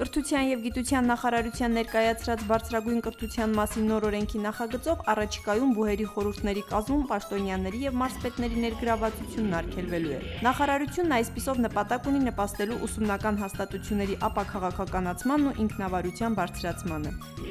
Կրթության եւ գիտության նախարարության ներկայացրած բարձրագույն կրթության մասին նոր օրենքի նախագծով առաջիկայում բուհերի խորհուրդների կազմում պաշտոնյաների եւ մարզպետների ներգրավվածությունն արգելվելու է։ Նախարարությունն այսպիսով նպատակ ունի նպաստելու ուսումնական հաստատությունների ապակաղակականացմանն ու ինքնավարության բարձրացմանը։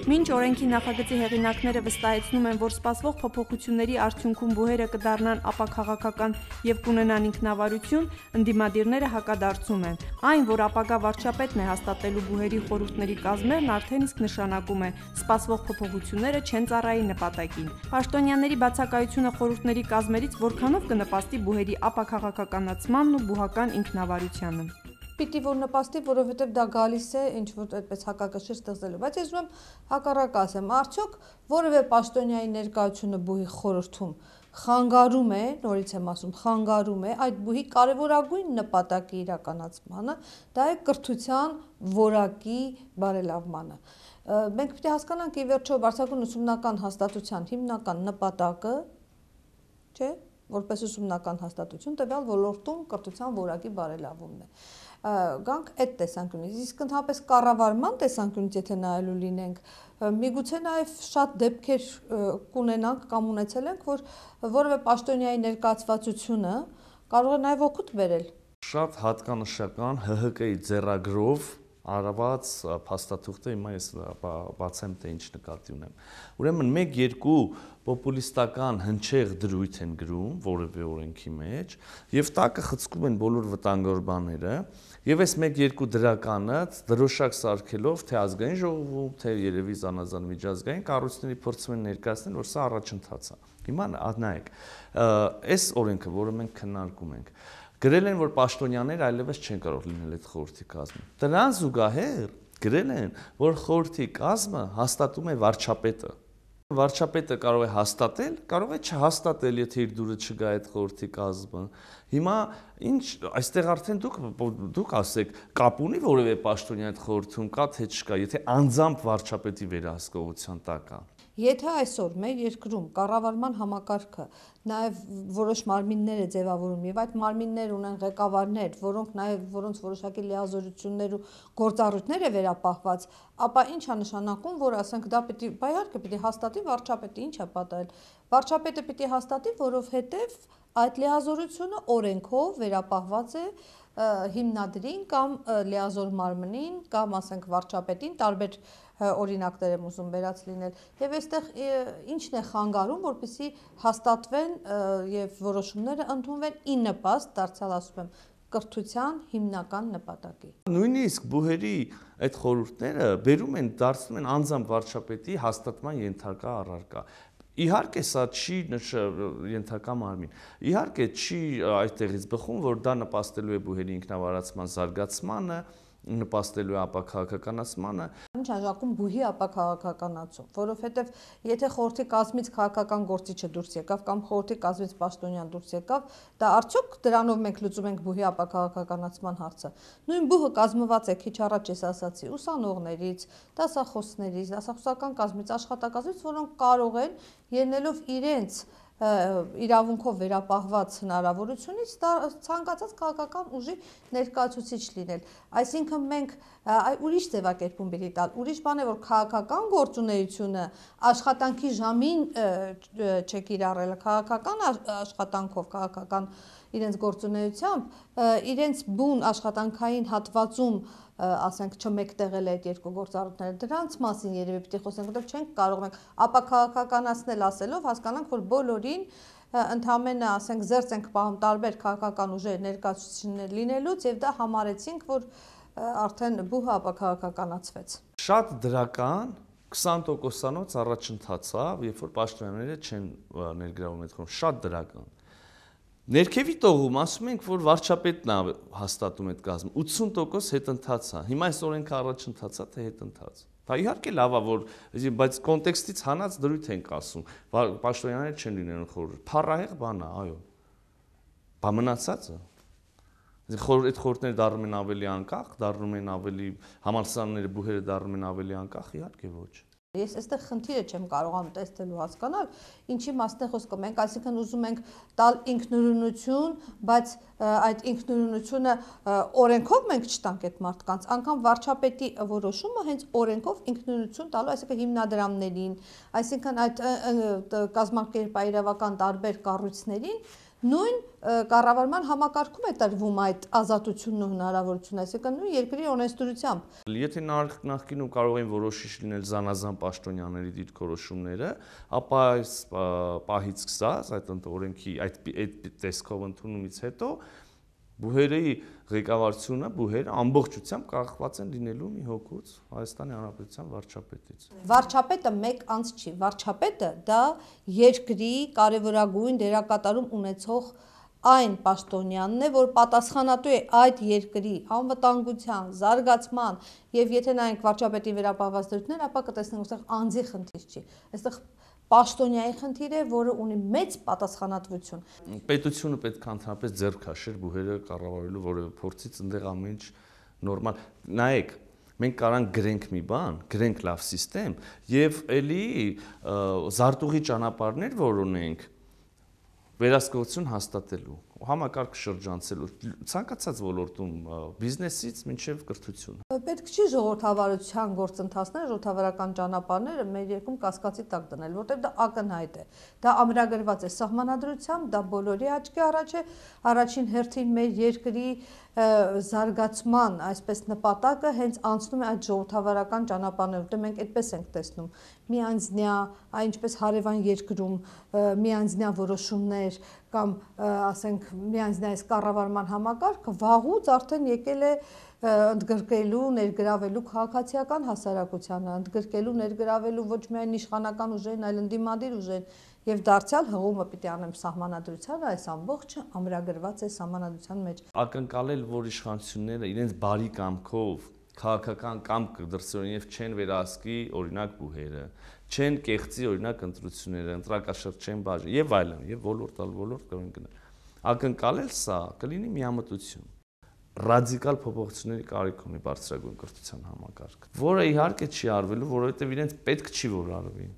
Մինչ օրենքի նախագծի հեղինակները վստահեցնում են, որ սպասվող փոփոխությունների արդյունքում բուհերը կդառնան ապակաղակական եւ կունենան ինքնավարություն, ընդդիմադիրները հակադարձում են։ Այն, որ ապագա վարչապետն է հաստատելու բուհ ուհերի խորհուրդների կազմերն արդեն իսկ նշանակում է սպասվող փոփոխությունները չեն ծառայի նպատակին։ Պաշտոնյաների բացակայությունը խորհուրդների կազմերից որքանով կնպաստի բուհերի ապակաղակականացմանն ու բուհական ինքնավարությանը պիտի որ նպաստի, որովհետև դա գալիս է ինչ որ այդպես հակակշիռ ստեղծելու, բայց ես ուզում եմ հակառակ ասեմ, արդյոք որևէ պաշտոնյայի ներկայությունը բուհի խորհրդում խանգարում է, նորից եմ ասում, խանգարում է այդ բուհի կարևորագույն նպատակի իրականացմանը, դա է կրթության որակի բարելավմանը մենք պիտի հասկանանք ի վերջո Վարշավան ուսումնական հաստատության հիմնական նպատակը չէ որպես ուսումնական հաստատություն տվյալ ոլորտում կրթության որակի բարելավումն է գանք այդ տեսանկյունից։ Իսկ ընդհանրապես կառավարման տեսանկյունից եթե նայելու լինենք, միգուցե նաև շատ դեպքեր կունենանք կամ ունեցել ենք, որ որևէ պաշտոնյայի ներկայացվածությունը կարող է նաև օգուտ բերել։ Շատ հատկանշական ՀՀԿ-ի ձեռագրով արված փաստաթուղթը հիմա ես բացեմ թե ինչ նկատի ունեմ։ Ուրեմն 1-2 պոպուլիստական հնչեղ դրույթ են գրում որևէ օրենքի մեջ եւ տակը խցկում են բոլոր վտանգորբաները եւ այս 1-2 դրականը դրոշակ սարքելով թե ազգային ժողովում թե երևի զանազան միջազգային կառույցների փորձում են ներկայացնել որ սա առաջընթաց է։ Հիմա նայեք այս օրենքը, որը մենք քննարկում ենք, գրել են, որ պաշտոնյաներ այլևս չեն կարող լինել այդ խորհրդի կազմում։ Դրան զուգահեռ գրել են, որ խորհրդի կազմը հաստատում է վարչապետը։ Վարչապետը կարող է հաստատել, կարող է չհաստատել, եթե իր դուրը չգա այդ խորհրդի կազմը։ Հիմա ինչ այստեղ արդեն դուք դուք ասեք, կապ ունի որևէ պաշտոնյա այդ խորհրդում կա թե չկա, եթե անձամբ վարչապետի վերահսկողության տակ է։ Եթե այսօր մեր երկրում կառավարման համակարգը նաև որոշ մարմիններ է ձևավորում եւ այդ մարմինները ունեն ղեկավարներ, որոնք նաև որոնց որոշակի լիազորություններ ու գործառույթներ է վերապահված, ապա ինչ է նշանակում, որ ասենք դա պիտի բայարկը պիտի հաստատի վարչապետը ինչ է պատահել։ Վարչապետը պիտի հաստատի, որովհետեւ այդ լիազորությունը օրենքով վերապահված է հիմնադրին կամ լիազոր մարմնին կամ ասենք վարչապետին տարբեր օրինակներ եմ ուզում վերած լինել եւ այստեղ ինչն է խանգարում որպիսի հաստատվեն եւ որոշումները ընդունվեն ի նպաստ դարձյալ ասում եմ կրթության հիմնական նպատակի նույնիսկ բուհերի այդ խորհուրդները բերում են դարձնում են անձամբ վարչապետի հաստատման ենթակա առարկա Իհարկե սա չի ենթակա մարմին։ Իհարկե չի այդտեղից բխում, որ դա նպաստելու է բուհերի ինքնավարացման զարգացմանը, նպաստելու է ապակահաղականացմանը։ Չանջակում բուհի ապակահաղականացում, որովհետև եթե խորհրդի կազմից քաղաքական գործիչը դուրս եկավ կամ խորհրդի կազմից պաշտոնյան դուրս եկավ, դա արդյոք դրանով մենք լուծում ենք բուհի ապակահաղականացման հարցը։ Նույն բուհը կազմված է քիչ առաջ ես ասացի ուսանողներից, դասախոսներից, դասախոսական կազմից, աշխատակազմից, որոնք կարող են ելնելով իրենց իրավունքով վերապահված հնարավորությունից ցանկացած քաղաքական ուժի ներկայացուցիչ լինել։ Այսինքն մենք այ ուրիշ ձևակերպում պիտի տալ։ Ուրիշ բան է, որ քաղաքական գործունեությունը աշխատանքի ժամին չեք իրարել քաղաքական աշխատանքով, քաղաքական իրենց գործունեությամբ, իրենց բուն աշխատանքային հատվածում ասենք չմեկտեղել այդ երկու գործառույթները դրանց մասին երևի պիտի խոսենք որտեղ չենք կարող մենք ապակայականացնել ասելով հասկանանք որ բոլորին ընդհանրապես ասենք զերծ ենք պահում տարբեր քաղաքական ուժեր ներկայացուցիչներ լինելուց եւ դա համարեցինք որ արդեն բուհը ապակայականացվեց շատ դրական 20%-անոց առաջընթացավ, երբ որ պաշտոնյաները չեն ներգրավում այդ խորհրդում, շատ դրական Ներքևի տողում ասում ենք, որ վարչապետն է հաստատում այդ կազմը, 80% հետընթաց է։ Հիմա այս օրենքը առաջ ընթացա թե հետընթաց։ Դա իհարկե լավ է, որ բայց կոնտեքստից հանած դրույթ ենք ասում։ Պաշտոնյաները չեն լինելու խորը։ Փառահեղ բան է, այո։ Բա մնացածը խոր այդ խորտները դառնում են ավելի անկախ, դառնում են ավելի համալսարանները բուհերը դառնում են ավելի անկախ, իհարկե ոչ։ Ես այստեղ խնդիրը չեմ կարողանում տեսնել ու հասկանալ, ինչի մասն է խոսքը։ Մենք այսինքն ուզում ենք տալ ինքնուրույնություն, բայց այդ ինքնուրույնությունը օրենքով մենք չտանք այդ մարդկանց, անկամ վարչապետի որոշումը հենց օրենքով ինքնուրույնություն տալու, այսինքն հիմնադրամներին, այսինքն այդ կազմակերպ իրավական տարբեր կառույցներին, նույն կառավարման համակարգում է տրվում այդ ազատությունն ու հնարավորությունը, այսինքն նույն երկրի օրենսդրությամբ։ Եթե նախկինում կարող էին որոշիչ լինել զանազան պաշտոնյաների դիրքորոշումները, ապա այս պահից սկսած այդ օրենքի այդ այդ տեսքով ընդունումից հետո Բուհերեի ղեկավարությունը բուհեր ամբողջությամբ կախված են լինելու մի հոգուց Հայաստանի Հանրապետության վարչապետից։ Վարչապետը մեկ անձ չի, վարչապետը դա երկրի կարևորագույն դերակատարում ունեցող այն պաշտոնյանն է, որ պատասխանատու է այդ երկրի անվտանգության, զարգացման եւ եթե նայենք վարչապետի վերապահված դրույթներ, ապա կտեսնենք, որ այստեղ անձի խնդիր չի։ Այստեղ պաշտոնյայի խնդիր է, որը ունի մեծ պատասխանատվություն։ Պետությունը պետք է ընդհանրապես ձեռք քաշեր բուհերը կառավարելու որևէ փորձից, այնտեղ ամեն ինչ նորմալ։ Նայեք, մենք կարանք գրենք մի բան, գրենք լավ համակարգ եւ ելի զարտուղի ճանապարհներ, որ ունենք վերահսկողություն հաստատելու, համակարգ շրջանցելու, ցանկացած ոլորտում, բիզնեսից մինչև կրթություն պետք չի ժողովրդավարության գործընթացները, ժողովրդավարական ճանապարհները մեր երկում կասկածի տակ դնել, որտեղ դա ակնհայտ է։ Դա ամրագրված է սահմանադրությամբ, դա բոլորի աչքի առաջ է, առաջին հերթին մեր երկրի զարգացման, այսպես նպատակը հենց անցնում է այդ ժողովրդավարական ճանապարհներով, որտեղ մենք այդպես ենք տեսնում միանձնյա, այն ինչպես հարևան երկրում միանձնյա որոշումներ կամ ասենք միանձնյա այս կառավարման համակարգը վաղուց արդեն եկել է և, ընդգրկելու, ներգրավելու քաղաքացիական հասարակությանը, ընդգրկելու, ներգրավելու ոչ միայն իշխանական ուժերն, այլ ընդդիմադիր ուժերն եւ դարձյալ հղումը պիտի անեմ սահմանադրությանը, այս ամբողջը ամրագրված է սահմանադրության մեջ։ Ակնկալել, որ իշխանությունները իրենց բարի կամքով քաղաքական կամք դրսևորեն եւ չեն վերահսկի օրինակ բուհերը, չեն կեղծի օրինակ ընտրությունները, ընտրակաշրջեն բաժին եւ այլն, եւ ոլորտալ ոլորտ կարող են գնալ։ Ակնկալել սա կլինի միամտություն ռադիկալ փոփոխությունների կարիք ունի բարձրագույն կրթության համակարգը, որը իհարկե չի արվելու, որովհետև իրենց պետք չի որ արվի։